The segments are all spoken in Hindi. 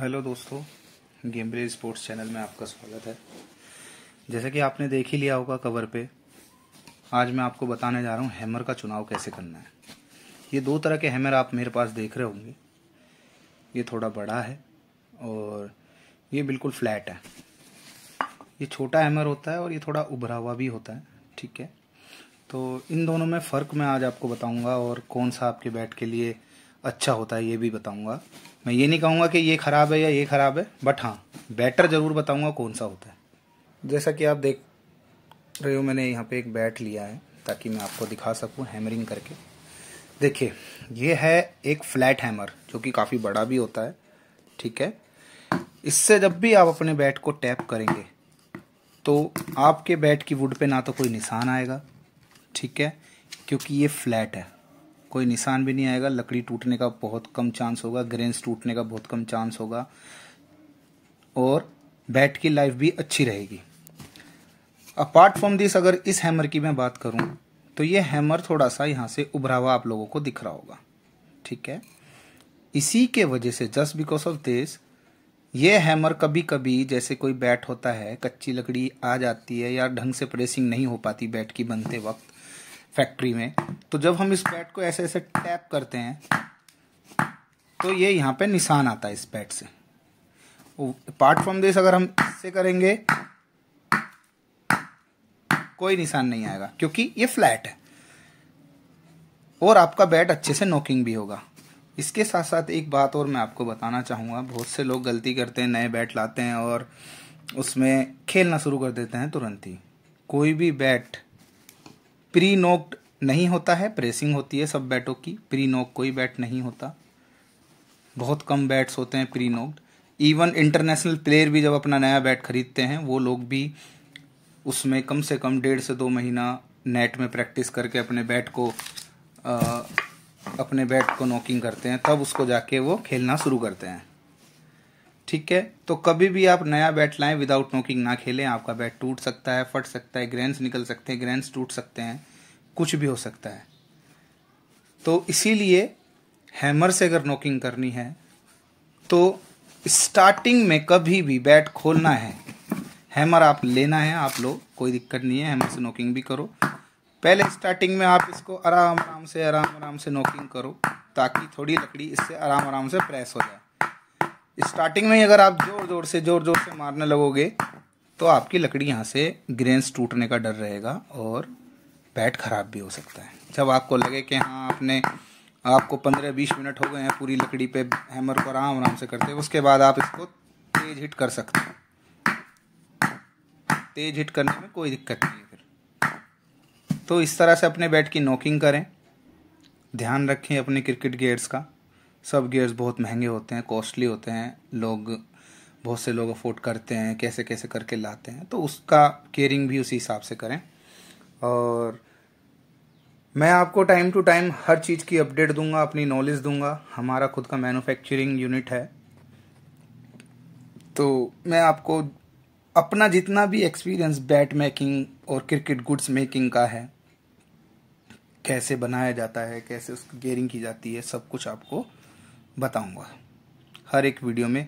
हेलो दोस्तों गेम स्पोर्ट्स चैनल में आपका स्वागत है जैसा कि आपने देख ही लिया होगा कवर पे आज मैं आपको बताने जा रहा हूँ हैमर का चुनाव कैसे करना है ये दो तरह के हैमर आप मेरे पास देख रहे होंगे ये थोड़ा बड़ा है और ये बिल्कुल फ्लैट है ये छोटा हैमर होता है और ये थोड़ा उभरा हुआ भी होता है ठीक है तो इन दोनों में फ़र्क मैं आज आपको बताऊँगा और कौन सा आपके बैट के लिए अच्छा होता है ये भी बताऊँगा मैं ये नहीं कहूँगा कि ये ख़राब है या ये ख़राब है बट हाँ बैटर ज़रूर बताऊँगा कौन सा होता है जैसा कि आप देख रहे हो मैंने यहाँ पे एक बैट लिया है ताकि मैं आपको दिखा सकूँ हैमरिंग करके देखिए ये है एक फ्लैट हैमर जो कि काफ़ी बड़ा भी होता है ठीक है इससे जब भी आप अपने बैट को टैप करेंगे तो आपके बैट की वुड पे ना तो कोई निशान आएगा ठीक है क्योंकि ये फ्लैट है कोई निशान भी नहीं आएगा लकड़ी टूटने का बहुत कम चांस होगा ग्रेन्स टूटने का बहुत कम चांस होगा और बैट की लाइफ भी अच्छी रहेगी अपार्ट फ्रॉम दिस अगर इस हैमर की मैं बात करूं तो ये हैमर थोड़ा सा यहाँ से उभरा हुआ आप लोगों को दिख रहा होगा ठीक है इसी के वजह से जस्ट बिकॉज ऑफ दिस ये हैमर कभी कभी जैसे कोई बैट होता है कच्ची लकड़ी आ जाती है या ढंग से प्रेसिंग नहीं हो पाती बैट की बनते वक्त फैक्ट्री में तो जब हम इस पैड को ऐसे ऐसे टैप करते हैं तो ये यहाँ पे निशान आता है इस पैड से अपार्ट फ्रॉम दिस अगर हम इससे करेंगे कोई निशान नहीं आएगा क्योंकि ये फ्लैट है और आपका बैट अच्छे से नॉकिंग भी होगा इसके साथ साथ एक बात और मैं आपको बताना चाहूँगा बहुत से लोग गलती करते हैं नए बैट लाते हैं और उसमें खेलना शुरू कर देते हैं तुरंत ही कोई भी बैट प्री नोक्ड नहीं होता है प्रेसिंग होती है सब बैटों की प्री नोक कोई बैट नहीं होता बहुत कम बैट्स होते हैं pre knocked even international player भी जब अपना नया बैट खरीदते हैं वो लोग भी उसमें कम से कम डेढ़ से दो महीना नेट में प्रैक्टिस करके अपने बैट को आ, अपने बैट को नॉकिंग करते हैं तब उसको जाके वो खेलना शुरू करते हैं ठीक है तो कभी भी आप नया बैट लाएं विदाउट नोकिंग ना खेलें आपका बैट टूट सकता है फट सकता है ग्रेन्स निकल सकते हैं ग्रेन्स टूट सकते हैं कुछ भी हो सकता है तो इसीलिए हैमर से अगर नोकिंग करनी है तो स्टार्टिंग में कभी भी बैट खोलना है हैमर आप लेना है आप लोग कोई दिक्कत नहीं है हैमर से नोकिंग भी करो पहले स्टार्टिंग में आप इसको आराम आराम से आराम आराम से नोकिंग करो ताकि थोड़ी लकड़ी इससे आराम आराम से प्रेस हो जाए स्टार्टिंग में ही अगर आप ज़ोर ज़ोर से ज़ोर ज़ोर से मारने लगोगे तो आपकी लकड़ी यहाँ से ग्रेन्स टूटने का डर रहेगा और बैट ख़राब भी हो सकता है जब आपको लगे कि हाँ आपने आपको पंद्रह बीस मिनट हो गए हैं पूरी लकड़ी पे हैमर को आराम आराम से करते उसके बाद आप इसको तेज हिट कर सकते हैं तेज हिट करने में कोई दिक्कत नहीं है फिर तो इस तरह से अपने बैट की नॉकिंग करें ध्यान रखें अपने क्रिकेट गेयर्स का सब गियर्स बहुत महंगे होते हैं कॉस्टली होते हैं लोग बहुत से लोग अफोर्ड करते हैं कैसे कैसे करके लाते हैं तो उसका केयरिंग भी उसी हिसाब से करें और मैं आपको टाइम टू टाइम हर चीज़ की अपडेट दूंगा अपनी नॉलेज दूंगा हमारा खुद का मैन्युफैक्चरिंग यूनिट है तो मैं आपको अपना जितना भी एक्सपीरियंस बैट मेकिंग और क्रिकेट गुड्स मेकिंग का है कैसे बनाया जाता है कैसे उसकी गेयरिंग की जाती है सब कुछ आपको बताऊंगा हर एक वीडियो में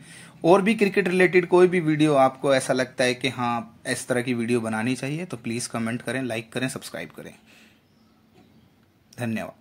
और भी क्रिकेट रिलेटेड कोई भी वीडियो आपको ऐसा लगता है कि हाँ इस तरह की वीडियो बनानी चाहिए तो प्लीज़ कमेंट करें लाइक करें सब्सक्राइब करें धन्यवाद